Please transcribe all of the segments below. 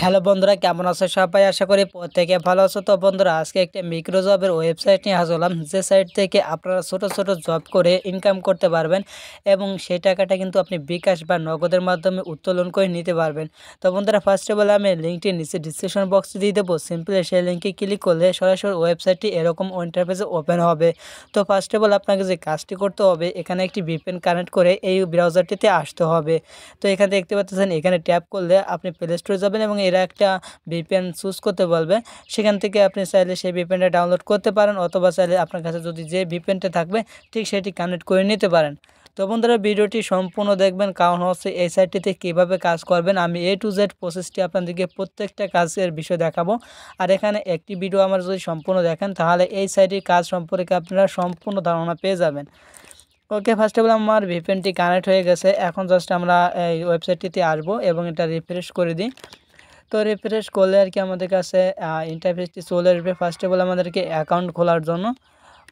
hello বন্ধুরা কেমন আছো সবাই আশা করি প্রত্যেকে ভালো আছো তো বন্ধুরা আজকে একটা মিক্রো জবের ওয়েবসাইট নিয়ে হাজির হলাম যে সাইট থেকে আপনারা ছোট ছোট জব করে ইনকাম করতে পারবেন এবং সেই টাকাটা কিন্তু আপনি বিকাশ বা নগদের মাধ্যমে উত্তোলন করে নিতে পারবেন তো বন্ধুরা ফার্স্ট অফ অল আমি লিঙ্কটি নিচে ডিসক্রিপশন বক্সে দিয়ে দেবো সিম্পলি সেই লিঙ্কে ক্লিক করলে সরাসরি ওয়েবসাইটটি এরকম ইন্টারফেসে ওপেন হবে তো ফার্স্ট অফ অল আপনাকে যে কাজটি করতে হবে এখানে একটি ভিপেন কানেক্ট করে এই ব্রাউজারটিতে আসতে হবে তো এখানে দেখতে পাচ্ছেন এখানে ট্যাপ করলে আপনি প্লে স্টোরে যাবেন এবং এরা একটা ভিপিএন চুজ করতে বলবে সেখান থেকে আপনি চাইলে সেই ভিপিএনটা ডাউনলোড করতে পারেন অথবা চাইলে আপনার কাছে যদি যে ভিপিএনটা থাকবে ঠিক সেটি কানেক্ট করে নিতে পারেন তো বন্ধুরা ভিডিওটি সম্পূর্ণ দেখবেন কারণ হচ্ছে এই সাইটটিতে কীভাবে কাজ করবেন আমি এ টু জেড প্রসেসটি আপনাদেরকে প্রত্যেকটা কাজের বিষয় দেখাবো আর এখানে একটি ভিডিও আমার যদি সম্পূর্ণ দেখেন তাহলে এই সাইটটির কাজ সম্পর্কে আপনারা সম্পূর্ণ ধারণা পেয়ে যাবেন ওকে ফার্স্ট অফ অল আমার ভিপিএনটি কানেক্ট হয়ে গেছে এখন জাস্ট আমরা এই ওয়েবসাইটটিতে আসবো এবং এটা রিফ্রেশ করে দিই তো রিফ্রেশ করলে আর কি আমাদের কাছে ইন্টারফেসটি চলে আসবে ফার্স্ট অফ অল আমাদেরকে অ্যাকাউন্ট খোলার জন্য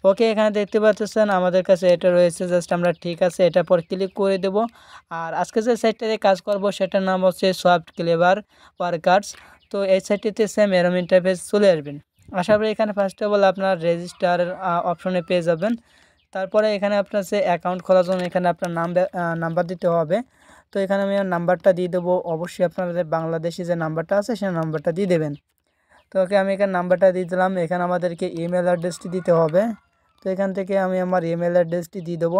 ওকে এখানে দেখতে পাচ্ছেন আমাদের কাছে এটা রয়েছে জাস্ট আমরা ঠিক আছে এটা পর ক্লিক করে দেব আর আজকে যে সাইটটাতে কাজ করব সেটার নাম হচ্ছে সফট ক্লেভার ওয়ার্কার্স তো এই সাইটটিতে সেম এরম ইন্টারফেস চলে আসবেন আশা করি এখানে ফার্স্ট অফ অল আপনার রেজিস্টার অপশনে পেয়ে যাবেন তারপরে এখানে আপনার সে অ্যাকাউন্ট খোলার জন্য এখানে আপনার নাম নাম্বার দিতে হবে তো এখানে আমি নাম্বারটা দিয়ে দেব অবশ্যই আপনাদের বাংলাদেশী যে নাম্বারটা আছে সেই নাম্বারটা দিয়ে দেবেন তোকে আমি এখানে নাম্বারটা দিয়ে দিলাম এখন আমাদেরকে ইমেল অ্যাড্রেসটি দিতে হবে তো এখান থেকে আমি আমার ইমেল অ্যাড্রেসটি দিয়ে দেব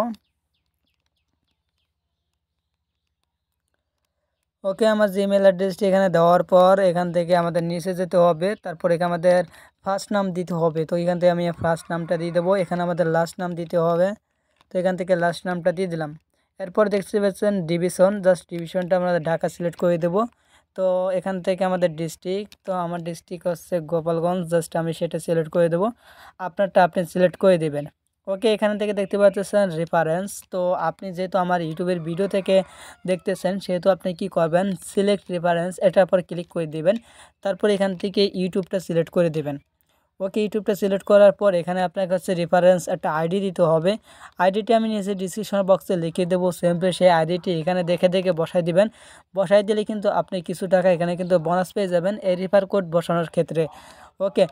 ওকে আমার জিমেইল অ্যাড্রেসটি এখানে দেওয়ার পর এখান থেকে আমাদের নিচে যেতে হবে তারপরে কি আমাদের ফার্স্ট নাম দিতে হবে তো এইখান থেকে আমি ফার্স্ট নামটা দিয়ে দেব এখানে আমাদের লাস্ট নাম দিতে হবে তো এখান থেকে লাস্ট নামটা দিয়ে দিলাম এরপর দেখতে পাচ্ছেন ডিভিশন জাস্ট ডিভিশনটা আমরা ঢাকা সিলেক্ট করে দেব তো এখান থেকে আমাদের ডিস্ট্রিক্ট তো আমার ডিস্ট্রিক্ট হচ্ছে গোপালগঞ্জ জাস্ট আমি সেটা সিলেক্ট করে দেবো আপনারটা আপনি সিলেক্ট করে দেবেন ওকে এখান থেকে দেখতে পাচ্ছেন রেফারেন্স তো আপনি যেহেতু আমার ইউটিউবের ভিডিও থেকে দেখতেছেন সেহেতু আপনি কি করবেন সিলেক্ট রেফারেন্স এটার পর ক্লিক করে দেবেন তারপর এখান থেকে ইউটিউবটা সিলেক্ট করে দেবেন ওকে ইউটিউবটা সিলেক্ট করার পর এখানে আপনাকে হচ্ছে রেফারেন্স একটা আইডি দিতে হবে আইডিটি আমি নিজে ডিসক্রিপশন বক্সে লিখে দেবো সিম্পলি সেই আইডিটি এখানে দেখে দেখে বসাই দিবেন বসাই দিলে কিন্তু আপনি কিছু টাকা এখানে কিন্তু বোনাস পেয়ে যাবেন এই রেফার কোড বসানোর ক্ষেত্রে ওকে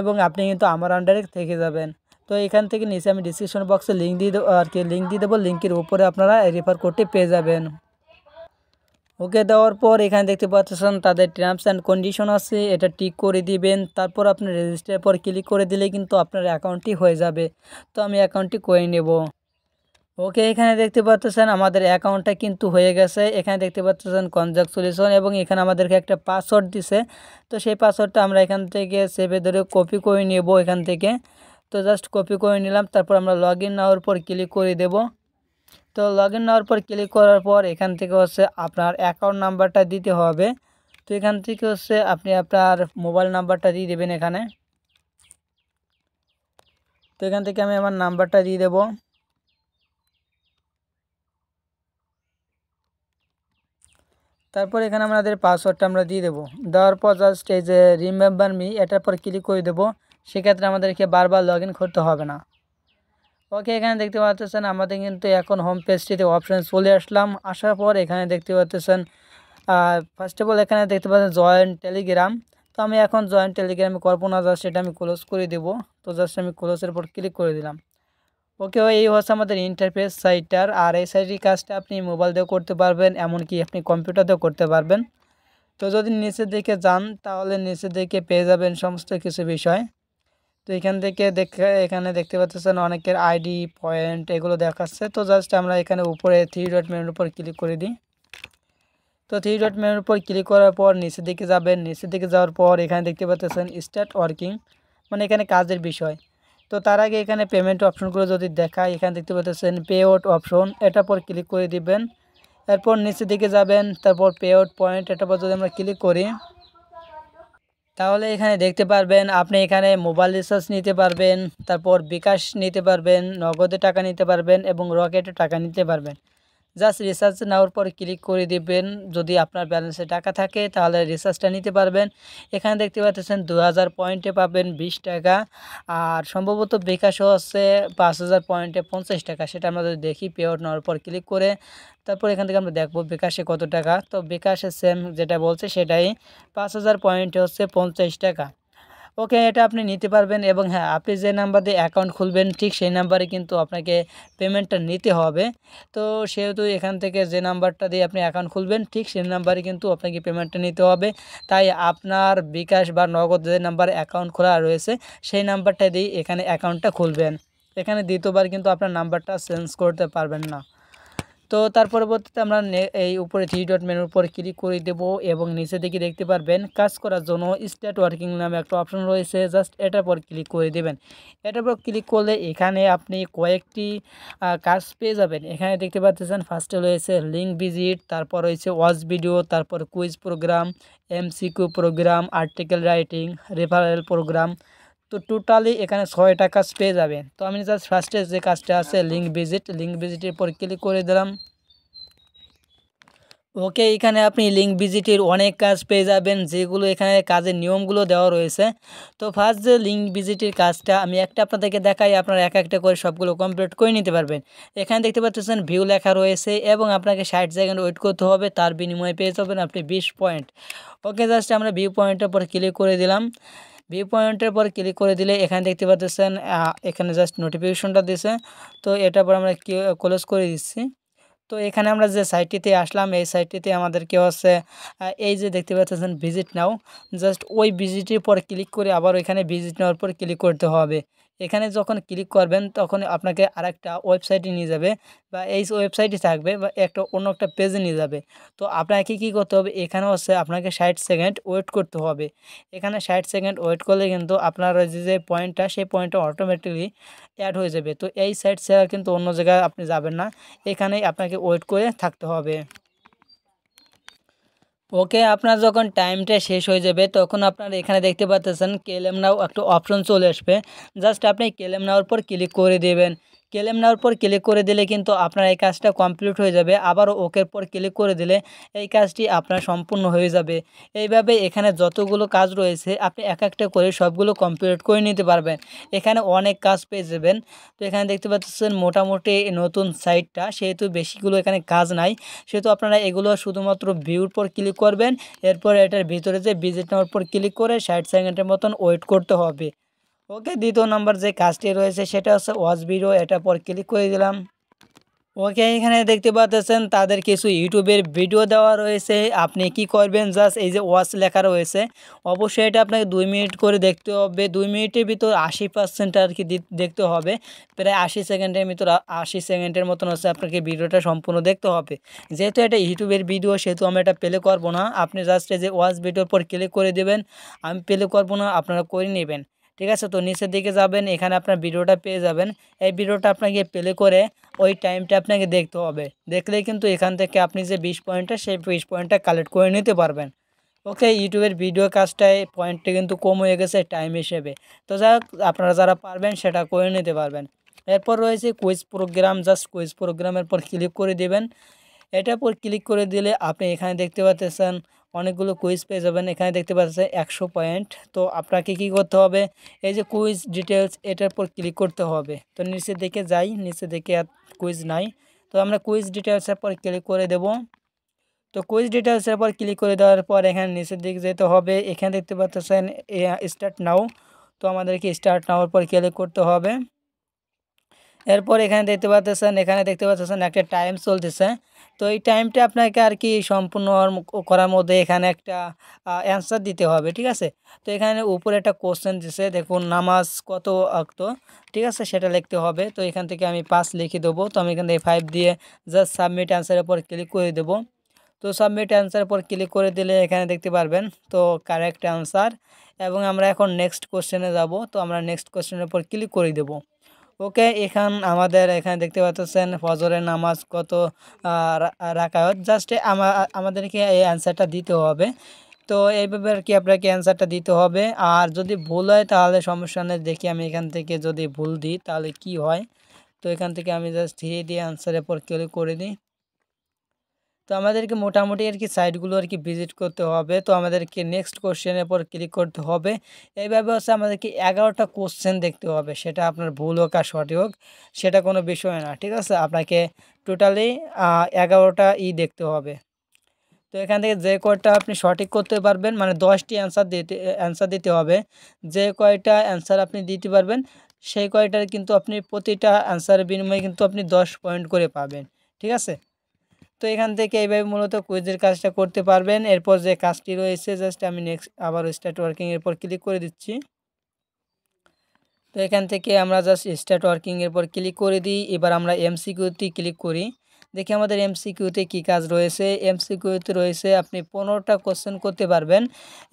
এবং আপনি কিন্তু আমার আন্ডারে থেকে যাবেন তো এখান থেকে নিচে আমি ডিসক্রিপশন বক্সে লিঙ্ক দিয়ে দেবো আর কি লিঙ্ক দিয়ে দেবো লিঙ্কের উপরে আপনারা রেফার কোডটি পেয়ে যাবেন ওকে দেওয়ার পর এখানে দেখতে পাচ্ছেন তাদের টার্মস অ্যান্ড কন্ডিশন আছে এটা টিক করে দিবেন তারপর আপনি রেজিস্টারের পর ক্লিক করে দিলে কিন্তু আপনার অ্যাকাউন্টটি হয়ে যাবে তো আমি অ্যাকাউন্টটি করে নেব ওকে এখানে দেখতে পাচ্ছেন আমাদের অ্যাকাউন্টটা কিন্তু হয়ে গেছে এখানে দেখতে পাচ্ছেন কনজাক্ট সলিউশন এবং এখানে আমাদেরকে একটা পাসওয়ার্ড দিছে তো সেই পাসওয়ার্ডটা আমরা এখান থেকে সেভে ধরে কপি করে নেব এখান থেকে তো জাস্ট কপি করে নিলাম তারপর আমরা লগ ইন নেওয়ার পর ক্লিক করে দেবো তো লগ ইন নেওয়ার পর ক্লিক করার পর এখান থেকে হচ্ছে আপনার অ্যাকাউন্ট নাম্বারটা দিতে হবে তো এখান থেকে হচ্ছে আপনি আপনার মোবাইল নাম্বারটা দিয়ে দেবেন এখানে তো এখান থেকে আমি আমার নাম্বারটা দিয়ে দেব তারপর এখানে আমাদের পাসওয়ার্ডটা আমরা দিয়ে দেবো দেওয়ার পর জাস্ট এই যে রিমেম্বার মি এটার পর ক্লিক করে দেবো সেক্ষেত্রে আমাদেরকে বারবার লগ করতে হবে না ওকে এখানে দেখতে পাচ্ছেন আমাদের কিন্তু এখন হোম পেজটিতে অপশান চলে আসলাম আসার পর এখানে দেখতে পাচ্ছেন ফার্স্ট অফ অল এখানে দেখতে পাচ্ছেন জয়েন্ট টেলিগ্রাম তো আমি এখন জয়েন্ট টেলিগ্রামে করবো না জাস্ট এটা আমি ক্লোজ করে দেবো তো জাস্ট আমি ক্লোজের পর ক্লিক করে দিলাম ওকে এই হচ্ছে আমাদের ইন্টারফেস সাইটটার আর এই সাইটের কাজটা আপনি মোবাইল দিয়েও করতে পারবেন এমনকি আপনি কম্পিউটার দিয়েও করতে পারবেন তো যদি নিচের দিকে যান তাহলে নিচের দিকে পেয়ে যাবেন সমস্ত কিছু বিষয় তো এখান থেকে দেখে এখানে দেখতে পাচ্ছেন অনেকের আইডি পয়েন্ট এগুলো দেখাচ্ছে তো জাস্ট আমরা এখানে উপরে থ্রি ডট মেনুর উপর ক্লিক করে দিই তো থ্রি ডট মেনুর উপর ক্লিক করার পর নিচের দিকে যাবেন নিচের দিকে যাওয়ার পর এখানে দেখতে পাচ্ছেন স্টার্ট ওয়ার্কিং মানে এখানে কাজের বিষয় তো তার আগে এখানে পেমেন্ট অপশনগুলো যদি দেখায় এখানে দেখতে পাচ্ছেন পে আউট অপশন এটার পর ক্লিক করে দিবেন এরপর নিচের দিকে যাবেন তারপর পে আউট পয়েন্ট এটার পর যদি আমরা ক্লিক করি তাহলে এখানে দেখতে পারবেন আপনি এখানে মোবাইল রিচার্জ নিতে পারবেন তারপর বিকাশ নিতে পারবেন নগদে টাকা নিতে পারবেন এবং রকেটে টাকা নিতে পারবেন জাস্ট রিচার্জ নেওয়ার পর ক্লিক করে দিবেন যদি আপনার ব্যালেন্সে টাকা থাকে তাহলে রিচার্জটা নিতে পারবেন এখানে দেখতে পাচ্ছেন দু হাজার পয়েন্টে পাবেন বিশ টাকা আর সম্ভবত বিকাশও হচ্ছে পাঁচ হাজার পয়েন্টে পঞ্চাশ টাকা সেটা আমরা যদি দেখি পেওয়ার নেওয়ার পর ক্লিক করে তারপর এখান থেকে আমরা দেখবো বিকাশে কত টাকা তো বিকাশে সেম যেটা বলছে সেটাই পাঁচ হাজার পয়েন্টে হচ্ছে পঞ্চাশ টাকা ওকে এটা আপনি নিতে পারবেন এবং হ্যাঁ আপনি যে নাম্বার দিয়ে অ্যাকাউন্ট খুলবেন ঠিক সেই নাম্বারে কিন্তু আপনাকে পেমেন্টটা নিতে হবে তো সেহেতু এখান থেকে যে নাম্বারটা দিয়ে আপনি অ্যাকাউন্ট খুলবেন ঠিক সেই নাম্বারে কিন্তু আপনাকে পেমেন্টটা নিতে হবে তাই আপনার বিকাশ বা নগদ যে নাম্বার অ্যাকাউন্ট খোলা রয়েছে সেই নাম্বারটা দিয়ে এখানে অ্যাকাউন্টটা খুলবেন এখানে দ্বিতীয়বার কিন্তু আপনার নাম্বারটা চেঞ্জ করতে পারবেন না তো তার পরবর্তীতে আমরা এই উপরে থ্রি ডট মেনুর উপর ক্লিক করে দেব এবং নিচে দিকে দেখতে পারবেন কাজ করার জন্য স্টেট ওয়ার্কিং নামে একটা অপশন রয়েছে জাস্ট এটার পর ক্লিক করে দেবেন এটার পর ক্লিক করলে এখানে আপনি কয়েকটি কাজ পেয়ে যাবেন এখানে দেখতে পাচ্ছেন ফার্স্টে রয়েছে লিঙ্ক ভিজিট তারপর রয়েছে ওয়াচ ভিডিও তারপর quiz program MCQ program article writing referral program তো টোটালি এখানে ছয়টা কাজ পেয়ে যাবেন তো আমি জাস্ট ফার্স্টে যে কাজটা আছে লিঙ্ক ভিজিট লিঙ্ক ভিজিটের পর ক্লিক করে দিলাম ওকে এখানে আপনি লিঙ্ক ভিজিটের অনেক কাজ পেয়ে যাবেন যেগুলো এখানে কাজের নিয়মগুলো দেওয়া রয়েছে তো ফার্স্ট যে লিঙ্ক ভিজিটের কাজটা আমি একটা আপনাদেরকে দেখাই আপনারা এক একটা করে সবগুলো কমপ্লিট করে নিতে পারবেন এখানে দেখতে পাচ্ছেন ভিউ লেখা রয়েছে এবং আপনাকে ষাট সেকেন্ড ওয়েট করতে হবে তার বিনিময়ে পেয়ে যাবেন আপনি বিশ পয়েন্ট ওকে জাস্ট আমরা ভিউ পয়েন্টের পর ক্লিক করে দিলাম ভিউ পয়েন্টের পর ক্লিক করে দিলে এখানে দেখতে পাচ্ছেন এখানে জাস্ট নোটিফিকেশনটা দিছে তো এটার পর আমরা ক্লোজ করে দিচ্ছি তো এখানে আমরা যে সাইটটিতে আসলাম এই সাইটটিতে আমাদেরকে হচ্ছে এই যে দেখতে পাচ্ছেন ভিজিট নাও জাস্ট ওই ভিজিটের পর ক্লিক করে আবার ওইখানে ভিজিট নেওয়ার পর ক্লিক করতে হবে এখানে যখন ক্লিক করবেন তখন আপনাকে আরেকটা ওয়েবসাইটে নিয়ে যাবে বা এই ওয়েবসাইটে থাকবে বা একটা অন্য একটা পেজে নিয়ে যাবে তো আপনাকে কি করতে হবে এখানে হচ্ছে আপনাকে ষাট সেকেন্ড ওয়েট করতে হবে এখানে ষাট সেকেন্ড ওয়েট করলে কিন্তু আপনার যে যে পয়েন্টটা সেই পয়েন্টটা অটোমেটিকলি অ্যাড হয়ে যাবে তো এই সাইট ছাড়া কিন্তু অন্য জায়গায় আপনি যাবেন না এখানেই আপনাকে ওয়েট করে থাকতে হবে ওকে আপনার যখন টাইমটা শেষ হয়ে যাবে তখন আপনারা এখানে দেখতে পাচ্ছেন কেলেম নাও একটা অপশন চলে আসবে জাস্ট আপনি কেলেম নেওয়ার পর ক্লিক করে দেবেন ক্লেম নেওয়ার পর ক্লিক করে দিলে কিন্তু আপনার এই কাজটা কমপ্লিট হয়ে যাবে আবারও ওকের পর ক্লিক করে দিলে এই কাজটি আপনার সম্পূর্ণ হয়ে যাবে এইভাবে এখানে যতগুলো কাজ রয়েছে আপনি এক একটা করে সবগুলো কমপ্লিট করে নিতে পারবেন এখানে অনেক কাজ পেয়ে যাবেন তো এখানে দেখতে পাচ্ছেন মোটামুটি নতুন সাইটটা সেহেতু বেশিগুলো এখানে কাজ নাই সেহেতু আপনারা এগুলো শুধুমাত্র ভিউর পর ক্লিক করবেন এরপর এটার ভিতরে যে ভিজিট নেওয়ার পর ক্লিক করে ষাট সেকেন্ডের মতন ওয়েট করতে হবে ওকে দ্বিতীয় নম্বর যে কাজটি রয়েছে সেটা হচ্ছে ওয়াচ ভিডিও এটা পর ক্লিক করে দিলাম ওকে এখানে দেখতে পাচ্ছেন তাদের কিছু ইউটিউবের ভিডিও দেওয়া রয়েছে আপনি কি করবেন জাস্ট এই যে ওয়াচ লেখা রয়েছে অবশ্যই এটা আপনাকে দুই মিনিট করে দেখতে হবে দুই মিনিটের ভিতর আশি পার্সেন্ট আর কি দেখতে হবে প্রায় আশি সেকেন্ডের ভিতর আশি সেকেন্ডের মতন হচ্ছে আপনাকে ভিডিওটা সম্পূর্ণ দেখতে হবে যেহেতু এটা ইউটিউবের ভিডিও সেহেতু আমি এটা প্লে করবো না আপনি জাস্ট এই যে ওয়াচ ভিডিওর পর ক্লিক করে দেবেন আমি প্লে করবো না আপনারা করে নেবেন দেগাছ তো নিচে দিকে যাবেন এখানে আপনারা ভিডিওটা পেয়ে যাবেন এই ভিডিওটা আপনাদের প্লে করে ওই টাইমটা আপনাদের দেখতে হবে দেখতেই কিন্তু এখান থেকে আপনি যে 20 পয়েন্টা সেই 20 পয়েন্টা কালেক্ট করে নিতে পারবেন ওকে ইউটিউবের ভিডিও কাস্টায় পয়েন্ট কিন্তু কম হয়ে গেছে টাইম এসেবে তো যা আপনারা যারা পারবেন সেটা করে নিতে পারবেন এরপর রয়েছে কুইজ প্রোগ্রাম जस्ट কুইজ প্রোগ্রামের পর ক্লিক করে দিবেন এটা পর ক্লিক করে দিলে আপনি এখানে দেখতে পাচ্ছেন অনেকগুলো কুইজ পেজে যাবেন এখানে দেখতে পাচ্ছেন 100 পয়েন্ট তো আপনাকে কি করতে হবে এই যে কুইজ ডিটেইলস এটার পর ক্লিক করতে হবে তো নিচে দেখে যাই নিচে দেখে কুইজ নাই তো আমরা কুইজ ডিটেইলস এর পর ক্লিক করে দেব তো কুইজ ডিটেইলস এর পর ক্লিক করে দেওয়ার পর এখানে নিচের দিকে যেতে হবে এখানে দেখতে পাচ্ছেন এ স্টার্ট নাও তো আমাদের কি স্টার্ট নাও পর ক্লিক করতে হবে এরপর এখানে দেখতে পাচ্ছেন এখানে দেখতে পাচ্ছেন একটা টাইম চলতেছে তো এই টাইমটা আপনাকে আর কি সম্পূর্ণ করার মধ্যে এখানে একটা অ্যান্সার দিতে হবে ঠিক আছে তো এখানে উপরে একটা কোশ্চেন দিছে দেখুন নামাজ কত আঁকত ঠিক আছে সেটা লিখতে হবে তো এখান থেকে আমি পাঁচ লিখে দেবো তো আমি এখান থেকে ফাইভ দিয়ে জাস্ট সাবমিট অ্যান্সারের উপর ক্লিক করে দেবো তো সাবমিট অ্যান্সার পর ক্লিক করে দিলে এখানে দেখতে পারবেন তো কারেক্ট অ্যান্সার এবং আমরা এখন নেক্সট কোশ্চেনে যাব তো আমরা নেক্সট কোশ্চেনের উপর ক্লিক করে দেবো ওকে এখান আমাদের এখানে দেখতে পাচ্ছেন ফজরের নামাজ কত রাখায়ত জাস্ট আমাদেরকে এই অ্যান্সারটা দিতে হবে তো এইভাবে আর কি আপনাকে অ্যান্সারটা দিতে হবে আর যদি ভুল হয় তাহলে সমস্যা নেই দেখি আমি এখান থেকে যদি ভুল দিই তাহলে কি হয় তো এখান থেকে আমি জাস্ট ধীরে দিয়ে অ্যান্সারের পর ক্লিক করে দিই তো আমাদেরকে মোটামুটি আর কি সাইটগুলো আর কি ভিজিট করতে হবে তো আমাদেরকে নেক্সট কোশ্চেনের পর ক্লিক করতে হবে এইভাবে হচ্ছে আমাদেরকে এগারোটা কোশ্চেন দেখতে হবে সেটা আপনার ভুল হোক আর সঠিক হোক সেটা কোনো বিষয় না ঠিক আছে আপনাকে টোটালি এগারোটা ই দেখতে হবে তো এখান থেকে যে কয়টা আপনি সঠিক করতে পারবেন মানে দশটি অ্যান্সার দিতে অ্যান্সার দিতে হবে যে কয়টা অ্যান্সার আপনি দিতে পারবেন সেই কয়টার কিন্তু আপনি প্রতিটা অ্যান্সারের বিনিময়ে কিন্তু আপনি দশ পয়েন্ট করে পাবেন ঠিক আছে তো এখান থেকে এইভাবে মূলত কুইজের কাজটা করতে পারবেন এরপর যে কাজটি রয়েছে জাস্ট আমি নেক্সট আবার স্টার্ট ওয়ার্কিং এরপর পর ক্লিক করে দিচ্ছি তো এখান থেকে আমরা জাস্ট স্টার্ট ওয়ার্কিং এরপর ক্লিক করে দিই এবার আমরা এমসিকিউতে ক্লিক করি দেখি আমাদের এমসিকিউতে কি কাজ রয়েছে এমসিকিউতে রয়েছে আপনি পনেরোটা কোশ্চেন করতে পারবেন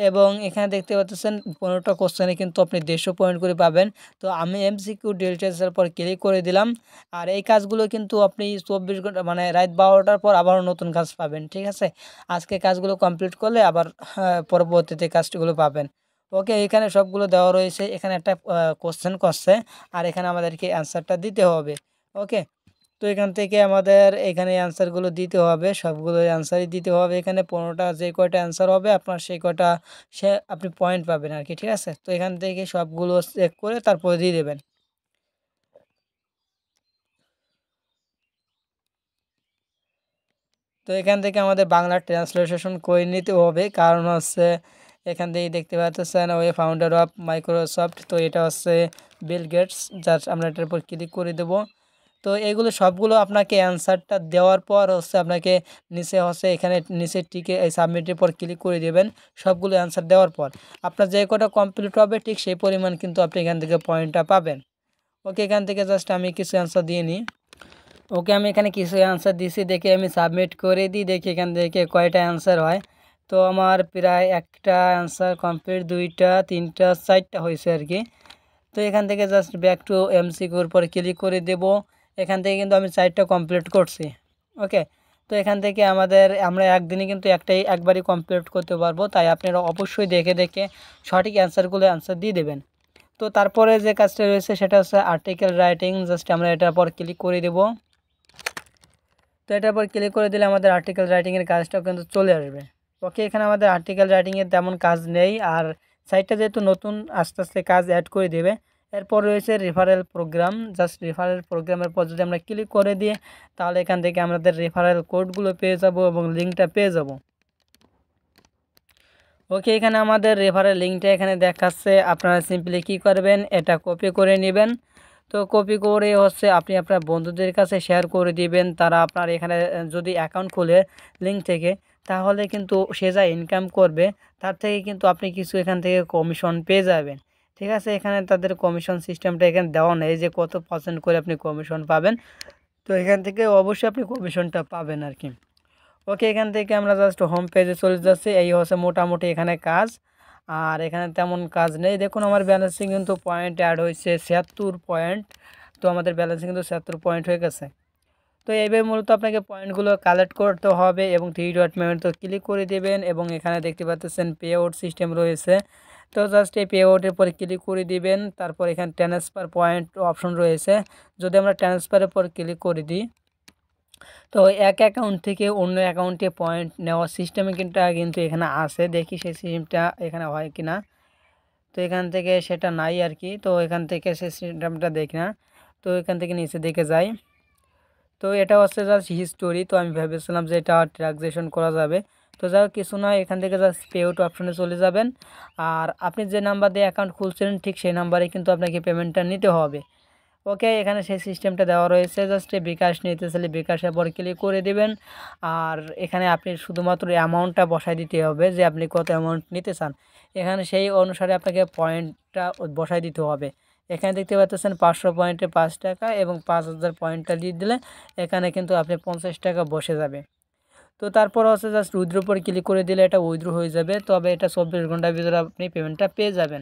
এবং এখানে দেখতে পাচ্ছেন পনেরোটা কোশ্চেনে কিন্তু আপনি দেড়শো পয়েন্ট করে পাবেন তো আমি এমসিকিউ ডিটেলসের পর ক্লিক করে দিলাম আর এই কাজগুলো কিন্তু আপনি চব্বিশ ঘন্টা মানে রাত বারোটার পর আবার নতুন কাজ পাবেন ঠিক আছে আজকে কাজগুলো কমপ্লিট করলে আবার হ্যাঁ, পরবর্তীতে কাজগুলো পাবেন ওকে এখানে সবগুলো দেওয়া রয়েছে এখানে একটা কোশ্চেন করছে আর এখানে আমাদেরকে অ্যান্সারটা দিতে হবে ওকে তো এখান থেকে আমাদের এখানে অ্যান্সারগুলো দিতে হবে সবগুলো অ্যান্সারই দিতে হবে এখানে পনেরোটা যে কয়টা অ্যান্সার হবে আপনার সেই কয়টা সে আপনি পয়েন্ট পাবেন আর কি ঠিক আছে তো এখান থেকে সবগুলো চেক করে তারপরে দিয়ে দেবেন তো এখান থেকে আমাদের বাংলা ট্রান্সলেশন করে নিতে হবে কারণ হচ্ছে এখান থেকে দেখতে পাচ্ছেন ওই ফাউন্ডার অফ মাইক্রোসফট তো এটা হচ্ছে বিল গেটস যার আমরা এটার উপর ক্লিক করে দেবো তো এগুলো সবগুলো আপনাকে অ্যান্সারটা দেওয়ার পর হচ্ছে আপনাকে নিচে হচ্ছে এখানে নিচে টিকে এই সাবমিটের পর ক্লিক করে দেবেন সবগুলো অ্যান্সার দেওয়ার পর আপনার যে কটা কমপ্লিট হবে ঠিক সেই পরিমাণ কিন্তু আপনি এখান থেকে পয়েন্টটা পাবেন ওকে এখান থেকে জাস্ট আমি কিছু অ্যান্সার দিয়ে নিই ওকে আমি এখানে কিছু অ্যান্সার দিছি দেখে আমি সাবমিট করে দিই দেখি এখান থেকে কয়টা অ্যান্সার হয় তো আমার প্রায় একটা অ্যান্সার কমপ্লিট দুইটা তিনটা চারটা হয়েছে আর কি তো এখান থেকে জাস্ট ব্যাক টু কোর পর ক্লিক করে দেবো এখান থেকে কিন্তু আমি সাইডটা কমপ্লিট করছি ওকে তো এখান থেকে আমাদের আমরা একদিনে কিন্তু একটাই একবারই কমপ্লিট করতে পারবো তাই আপনারা অবশ্যই দেখে দেখে সঠিক অ্যান্সারগুলো অ্যান্সার দিয়ে দেবেন তো তারপরে যে কাজটা রয়েছে সেটা হচ্ছে আর্টিকেল রাইটিং জাস্ট আমরা এটার পর ক্লিক করে দেব তো এটার পর ক্লিক করে দিলে আমাদের আর্টিকেল রাইটিংয়ের কাজটাও কিন্তু চলে আসবে ওকে এখানে আমাদের আর্টিকেল রাইটিংয়ের তেমন কাজ নেই আর সাইটটা যেহেতু নতুন আস্তে আস্তে কাজ অ্যাড করে দেবে এরপর রয়েছে রেফারেল প্রোগ্রাম জাস্ট রেফারেল প্রোগ্রামের পর যদি আমরা ক্লিক করে দিয়ে তাহলে এখান থেকে আমাদের রেফারেল কোডগুলো পেয়ে যাব এবং লিঙ্কটা পেয়ে যাব ওকে এখানে আমাদের রেফারেল লিঙ্কটা এখানে দেখাচ্ছে আপনারা সিম্পলি কি করবেন এটা কপি করে নেবেন তো কপি করে হচ্ছে আপনি আপনার বন্ধুদের কাছে শেয়ার করে দিবেন তারা আপনার এখানে যদি অ্যাকাউন্ট খুলে লিঙ্ক থেকে তাহলে কিন্তু সে যা ইনকাম করবে তার থেকে কিন্তু আপনি কিছু এখান থেকে কমিশন পেয়ে যাবেন ঠিক আছে এখানে তাদের কমিশন সিস্টেমটা এখানে দেওয়া নেই যে কত পার্সেন্ট করে আপনি কমিশন পাবেন তো এখান থেকে অবশ্যই আপনি কমিশনটা পাবেন আর কি ওকে এখান থেকে আমরা জাস্ট হোম পেজে চলে যাচ্ছি এই হচ্ছে মোটামুটি এখানে কাজ আর এখানে তেমন কাজ নেই দেখুন আমার ব্যালেন্সিং কিন্তু পয়েন্ট অ্যাড হয়েছে ছিয়াত্তর পয়েন্ট তো আমাদের ব্যালেন্সিং কিন্তু ছিয়াত্তর পয়েন্ট হয়ে গেছে তো এইভাবে মূলত আপনাকে পয়েন্টগুলো কালেক্ট করতে হবে এবং থ্রি ডট পেমেন্ট তো ক্লিক করে দেবেন এবং এখানে দেখতে পাচ্ছেন পে আউট সিস্টেম রয়েছে তো জাস্ট এই পে আউটের পরে ক্লিক করে দিবেন তারপর এখানে ট্রান্সফার পয়েন্ট অপশন রয়েছে যদি আমরা ট্রান্সফারের পর ক্লিক করে দিই তো এক অ্যাকাউন্ট থেকে অন্য অ্যাকাউন্টে পয়েন্ট নেওয়ার সিস্টেমে কিন্তু কিন্তু এখানে আছে দেখি সেই সিস্টেমটা এখানে হয় কি না তো এখান থেকে সেটা নাই আর কি তো এখান থেকে সেই সিস্টেমটা দেখি না তো এখান থেকে নিচে দিকে যাই তো এটা হচ্ছে জাস্ট হিস্টোরি তো আমি ভেবেছিলাম যে এটা ট্রানজেকশন করা যাবে তো যাই কিছু নয় এখান থেকে জাস্ট পে আউট অপশনে চলে যাবেন আর আপনি যে নাম্বার দিয়ে অ্যাকাউন্ট খুলছিলেন ঠিক সেই নাম্বারে কিন্তু আপনাকে পেমেন্টটা নিতে হবে ওকে এখানে সেই সিস্টেমটা দেওয়া রয়েছে জাস্ট বিকাশ নিতে চাইলে বিকাশের পর ক্লিক করে দিবেন আর এখানে আপনি শুধুমাত্র অ্যামাউন্টটা বসায় দিতে হবে যে আপনি কত অ্যামাউন্ট নিতে চান এখানে সেই অনুসারে আপনাকে পয়েন্টটা বসায় দিতে হবে এখানে দেখতে পাচ্ছেন পাঁচশো পয়েন্টে পাঁচ টাকা এবং পাঁচ হাজার পয়েন্টটা দিয়ে দিলে এখানে কিন্তু আপনি পঞ্চাশ টাকা বসে যাবে তো তারপর হচ্ছে জাস্ট উইথড্রো উপর ক্লিক করে দিলে এটা উইথড্রো হয়ে যাবে তবে এটা চব্বিশ ঘন্টার ভিতরে আপনি পেমেন্টটা পেয়ে যাবেন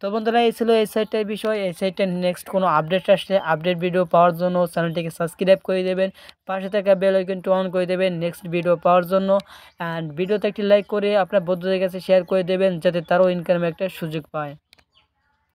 তো বন্ধুরা এই ছিল এই সাইটটার বিষয় এই সাইটটার নেক্সট কোনো আপডেট আসলে আপডেট ভিডিও পাওয়ার জন্য চ্যানেলটিকে সাবস্ক্রাইব করে দেবেন পাশে থাকা বেল আইকনটি অন করে দেবেন নেক্সট ভিডিও পাওয়ার জন্য অ্যান্ড ভিডিওতে একটি লাইক করে আপনার বন্ধুদের কাছে শেয়ার করে দেবেন যাতে তারও ইনকামের একটা সুযোগ পায়